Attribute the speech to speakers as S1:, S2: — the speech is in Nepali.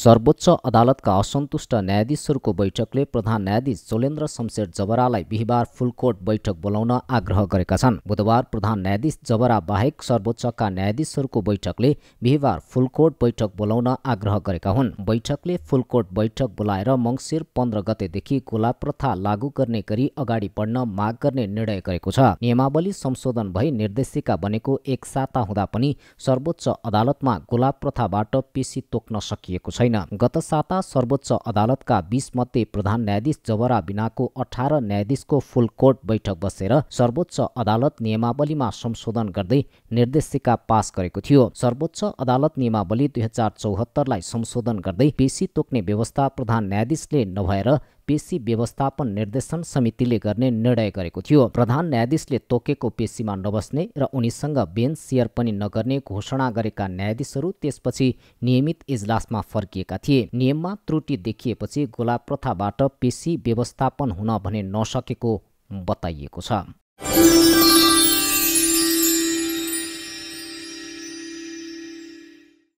S1: सर्वोच्च अदालतका असन्तुष्ट न्यायाधीशहरूको बैठकले प्रधान न्यायाधीश जोलेन्द्र शमशेर जबरालाई बिहिबार फुलकोर्ट बैठक बोलाउन आग्रह गरेका छन् बुधबार प्रधान न्यायाधीश जबरा बाहेक सर्वोच्चका न्यायाधीशहरूको बैठकले बिहिबार फुलकोर्ट बैठक बोलाउन आग्रह गरेका हुन् बैठकले फुलकोर्ट बैठक बोलाएर मङ्सिर पन्ध्र गतेदेखि गोला प्रथा लागू गर्ने गरी अगाडि बढ्न माग गर्ने निर्णय गरेको छ नियमावली संशोधन भई निर्देशिका बनेको एक साता हुँदा पनि सर्वोच्च अदालतमा गोला प्रथाबाट पेशी तोक्न सकिएको छ छैन गत साता सर्वोच्च अदालतका मध्ये प्रधान न्यायाधीश जबरा बिनाको अठार न्यायाधीशको फुल कोर्ट बैठक बसेर सर्वोच्च अदालत नियमावलीमा संशोधन गर्दै निर्देशिका पास गरेको थियो सर्वोच्च अदालत नियमावली दुई हजार चौहत्तरलाई संशोधन गर्दै पेशी तोक्ने व्यवस्था प्रधान न्यायाधीशले नभएर पेशी व्यवस्थापन निर्देशन समितिले गर्ने निर्णय गरेको थियो प्रधान न्यायाधीशले तोकेको पेशीमा नबस्ने र उनीसँग बेन्च सेयर पनि नगर्ने घोषणा गरेका न्यायाधीशहरू त्यसपछि नियमित इजलासमा फर्किएका थिए नियममा त्रुटि देखिएपछि गोला प्रथाबाट पेशी व्यवस्थापन हुन भने नसकेको बताइएको छ